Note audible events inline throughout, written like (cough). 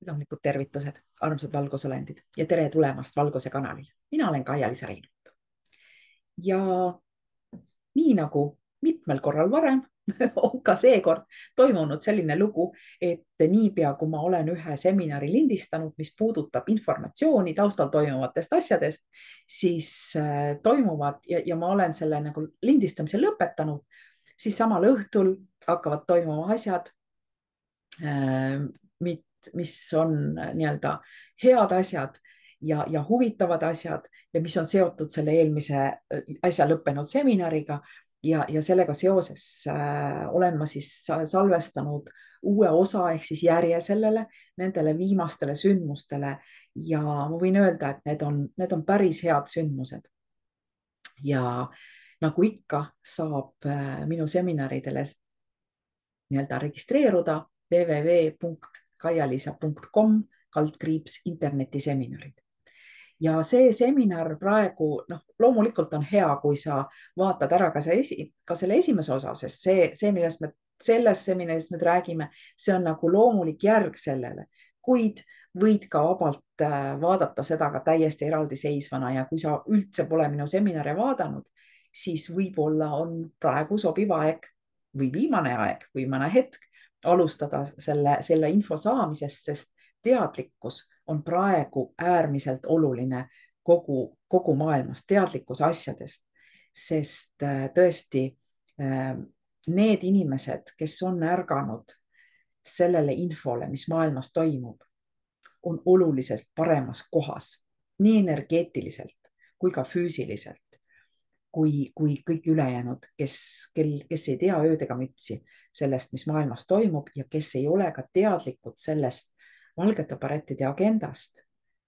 südamlikud tervitused, armsad valgusolendid ja tere tulemast Valguse kanalile. mina olen Kaia-Liisa Reinut. ja nii nagu mitmel korral varem (laughs) on ka seekord toimunud selline lugu, et niipea kui ma olen ühe seminari lindistanud, mis puudutab informatsiooni taustal toimuvatest asjadest, siis äh, toimuvad ja, ja ma olen selle nagu lindistamise lõpetanud, siis samal õhtul hakkavad toimuma asjad, äh, mis on äh, nii-öelda head asjad ja, ja huvitavad asjad ja mis on seotud selle eelmise äh, äsja lõppenud seminariga ja, ja sellega seoses äh, olen ma siis salvestanud uue osa ehk siis järje sellele, nendele viimastele sündmustele ja ma võin öelda, et need on, need on päris head sündmused. ja nagu ikka, saab äh, minu seminaridele nii-öelda registreeruda www kaialisa.com kaldkriips internetiseminarid. ja see seminar praegu noh, loomulikult on hea, kui sa vaatad ära ka see esi, ka selle esimese osa, sest see, see, millest me selles seminaris nüüd räägime, see on nagu loomulik järg sellele, kuid võid ka vabalt äh, vaadata seda ka täiesti eraldiseisvana ja kui sa üldse pole minu seminare vaadanud, siis võib-olla on praegu sobiv aeg või viimane aeg, viimane hetk alustada selle, selle info saamisest, sest teadlikkus on praegu äärmiselt oluline kogu, kogu maailmas, teadlikkus asjadest, sest äh, tõesti ähm, need inimesed, kes on ärganud sellele infole, mis maailmas toimub, on oluliselt paremas kohas nii energeetiliselt kui ka füüsiliselt kui, kui kõik ülejäänud, kes, kel, kes ei tea ööd ega mütsi sellest, mis maailmas toimub ja kes ei ole ka teadlikud sellest valgete parettide agendast,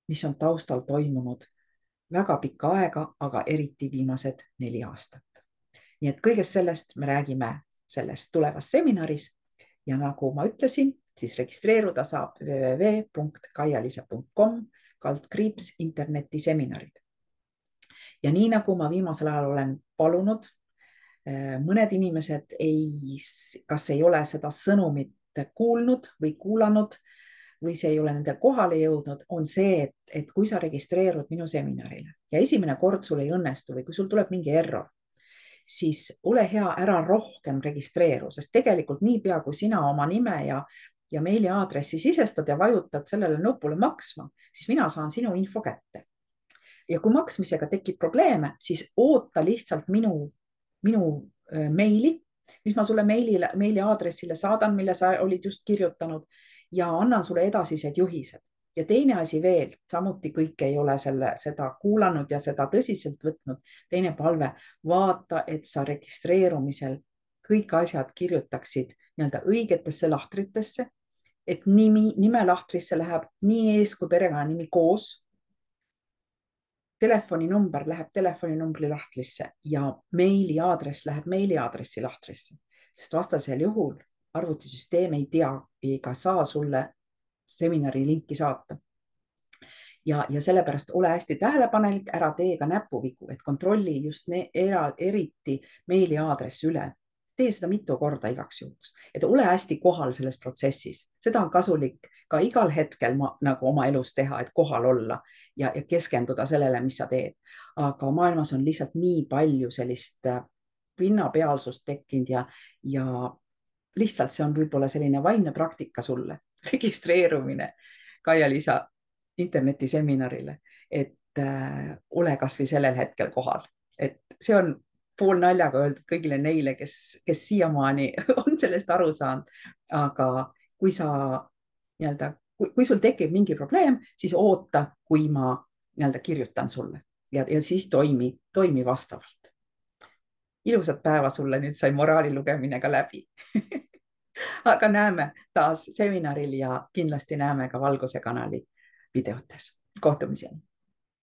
mis on taustal toimunud väga pikka aega, aga eriti viimased neli aastat. nii et kõigest sellest me räägime selles tulevas seminaris ja nagu ma ütlesin, siis registreeruda saab www.kaialisa.com kaldkriips internetiseminarid ja nii nagu ma viimasel ajal olen palunud, eh, mõned inimesed ei, kas ei ole seda sõnumit kuulnud või kuulanud või see ei ole nendel kohale jõudnud, on see, et, et kui sa registreerud minu seminarile ja esimene kord sul ei õnnestu või kui sul tuleb mingi error, siis ole hea, ära rohkem registreeru, sest tegelikult niipea kui sina oma nime ja, ja meiliaadressi sisestad ja vajutad sellele nupule maksma, siis mina saan sinu info kätte ja kui maksmisega tekib probleeme, siis oota lihtsalt minu, minu meili, mis ma sulle meilile, meiliaadressile saadan, mille sa olid just kirjutanud ja annan sulle edasised juhised. ja teine asi veel, samuti kõik ei ole selle, seda kuulanud ja seda tõsiselt võtnud. teine palve, vaata, et sa registreerumisel kõik asjad kirjutaksid nii-öelda õigetesse lahtritesse, et nimi, nimelahtrisse läheb nii ees kui perekonnanimi koos telefoninumber läheb telefoninumbri lahtrisse ja meiliaadress läheb meiliaadressi lahtrisse, sest vastasel juhul arvutisüsteem ei tea ega saa sulle seminari linki saata. ja, ja sellepärast ole hästi tähelepanelik, ära tee ka näpuvigu, et kontrolli just ne, era, eriti meiliaadress üle tee seda mitu korda igaks juhuks, et ole hästi kohal selles protsessis, seda on kasulik ka igal hetkel ma, nagu oma elus teha, et kohal olla ja, ja keskenduda sellele, mis sa teed. aga maailmas on lihtsalt nii palju sellist äh, pinnapealsust tekkinud ja, ja lihtsalt see on võib-olla selline vaimne praktika sulle, (laughs) registreerumine Kaia-Liisa internetiseminarile, et äh, ole kasvõi sellel hetkel kohal, et see on poolnaljaga öeldud kõigile neile, kes, kes siiamaani (laughs) on sellest aru saanud. aga kui sa nii-öelda, kui sul tekib mingi probleem, siis oota, kui ma nii-öelda kirjutan sulle ja, ja siis toimi, toimi vastavalt. ilusat päeva sulle, nüüd sai moraali lugemine ka läbi (laughs) aga näeme taas seminaril ja kindlasti näeme ka Valguse kanali videotes. kohtumiseni